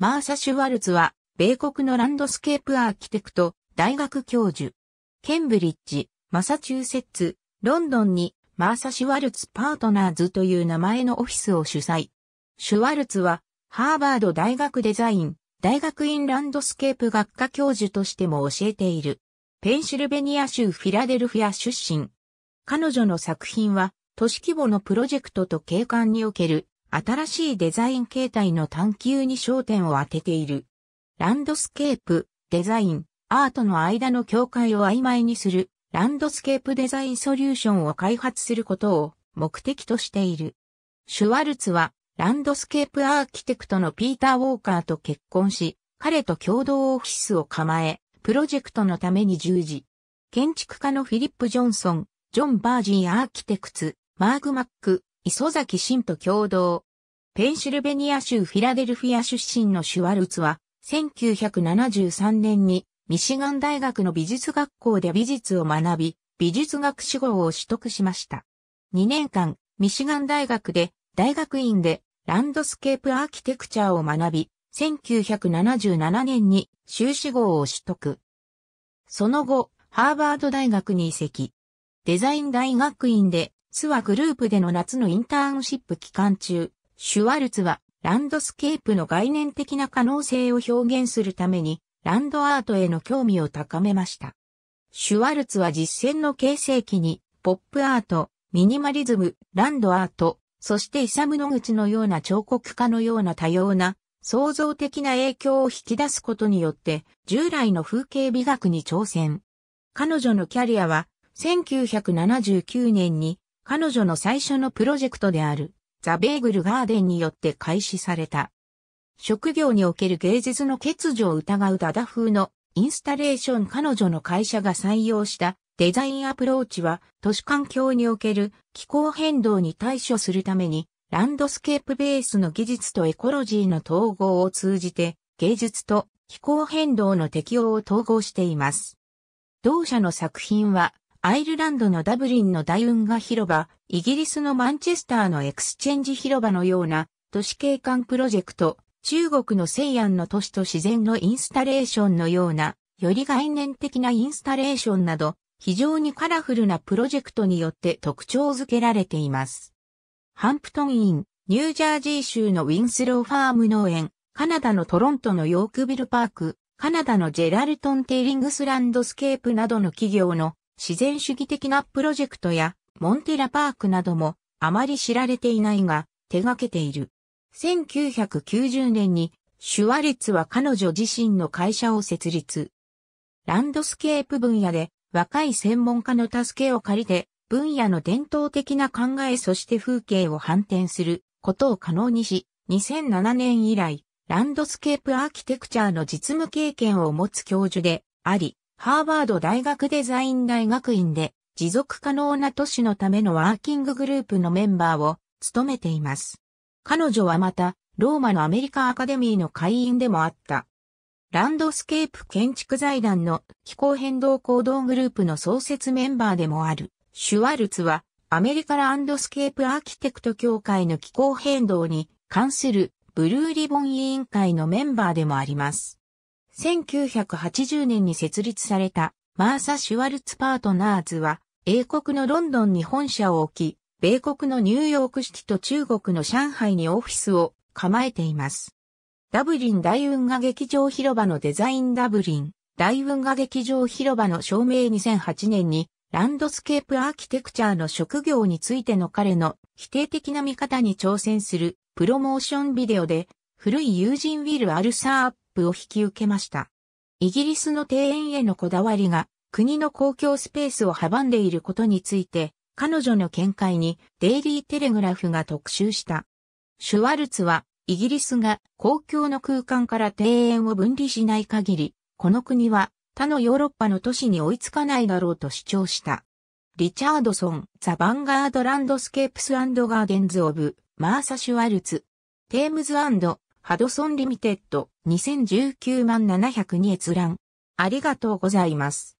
マーサ・シュワルツは、米国のランドスケープアーキテクト、大学教授。ケンブリッジ、マサチューセッツ、ロンドンに、マーサ・シュワルツ・パートナーズという名前のオフィスを主催。シュワルツは、ハーバード大学デザイン、大学院ランドスケープ学科教授としても教えている。ペンシルベニア州フィラデルフィア出身。彼女の作品は、都市規模のプロジェクトと景観における新しいデザイン形態の探求に焦点を当てている。ランドスケープ、デザイン、アートの間の境界を曖昧にする、ランドスケープデザインソリューションを開発することを目的としている。シュワルツは、ランドスケープアーキテクトのピーター・ウォーカーと結婚し、彼と共同オフィスを構え、プロジェクトのために従事。建築家のフィリップ・ジョンソン、ジョン・バージー・アーキテクツ、マーグ・マック、磯崎真と共同。ペンシルベニア州フィラデルフィア出身のシュワルツは、1973年にミシガン大学の美術学校で美術を学び、美術学士号を取得しました。2年間、ミシガン大学で大学院でランドスケープアーキテクチャーを学び、1977年に修士号を取得。その後、ハーバード大学に移籍。デザイン大学院でスはグループでの夏のインターンシップ期間中、シュワルツはランドスケープの概念的な可能性を表現するために、ランドアートへの興味を高めました。シュワルツは実践の形成期に、ポップアート、ミニマリズム、ランドアート、そしてイサム・ノグチのような彫刻家のような多様な創造的な影響を引き出すことによって従来の風景美学に挑戦。彼女のキャリアは1979年に彼女の最初のプロジェクトである、ザ・ベーグル・ガーデンによって開始された。職業における芸術の欠如を疑うダダ風のインスタレーション彼女の会社が採用したデザインアプローチは都市環境における気候変動に対処するためにランドスケープベースの技術とエコロジーの統合を通じて芸術と気候変動の適応を統合しています。同社の作品はアイルランドのダブリンの大運河広場、イギリスのマンチェスターのエクスチェンジ広場のような都市景観プロジェクト、中国の西安の都市と自然のインスタレーションのような、より概念的なインスタレーションなど、非常にカラフルなプロジェクトによって特徴づけられています。ハンプトンイン、ニュージャージー州のウィンスローファーム農園、カナダのトロントのヨークビルパーク、カナダのジェラルトンテーリングスランドスケープなどの企業の自然主義的なプロジェクトやモンテラパークなどもあまり知られていないが手掛けている。1990年にシュワレツは彼女自身の会社を設立。ランドスケープ分野で若い専門家の助けを借りて分野の伝統的な考えそして風景を反転することを可能にし、2007年以来、ランドスケープアーキテクチャーの実務経験を持つ教授であり、ハーバード大学デザイン大学院で持続可能な都市のためのワーキンググループのメンバーを務めています。彼女はまた、ローマのアメリカアカデミーの会員でもあった。ランドスケープ建築財団の気候変動行動グループの創設メンバーでもある、シュワルツは、アメリカランドスケープアーキテクト協会の気候変動に関するブルーリボン委員会のメンバーでもあります。1980年に設立されたマーサ・シュワルツ・パートナーズは、英国のロンドンに本社を置き、米国のニューヨークシティと中国の上海にオフィスを構えています。ダブリン大運河劇場広場のデザインダブリン、大運河劇場広場の照明2008年に、ランドスケープアーキテクチャーの職業についての彼の否定的な見方に挑戦するプロモーションビデオで、古い友人ウィル・アルサープを引き受けました。イギリスの庭園へのこだわりが国の公共スペースを阻んでいることについて、彼女の見解にデイリーテレグラフが特集した。シュワルツは、イギリスが公共の空間から庭園を分離しない限り、この国は他のヨーロッパの都市に追いつかないだろうと主張した。リチャードソン、ザ・ヴァンガード・ランドスケープスガーデンズ・オブ・マーサ・シュワルツ、テームズハドソンリミテッド2019万702閲覧。ありがとうございます。